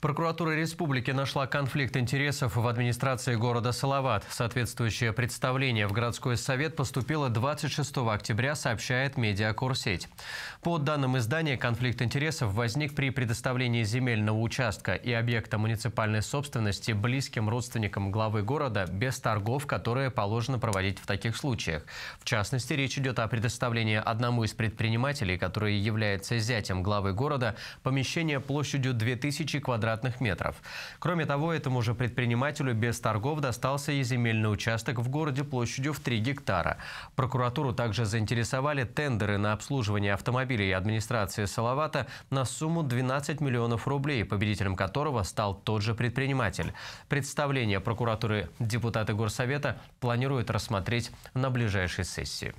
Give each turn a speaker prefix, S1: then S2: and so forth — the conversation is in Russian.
S1: Прокуратура республики нашла конфликт интересов в администрации города Салават. Соответствующее представление в городской совет поступило 26 октября, сообщает медиакурсеть. По данным издания, конфликт интересов возник при предоставлении земельного участка и объекта муниципальной собственности близким родственникам главы города без торгов, которые положено проводить в таких случаях. В частности, речь идет о предоставлении одному из предпринимателей, который является зятем главы города, помещение площадью 2000 квадратных квадратных метров. Кроме того, этому же предпринимателю без торгов достался и земельный участок в городе площадью в 3 гектара. Прокуратуру также заинтересовали тендеры на обслуживание автомобилей администрации Салавата на сумму 12 миллионов рублей, победителем которого стал тот же предприниматель. Представление прокуратуры депутаты Горсовета планируют рассмотреть на ближайшей сессии.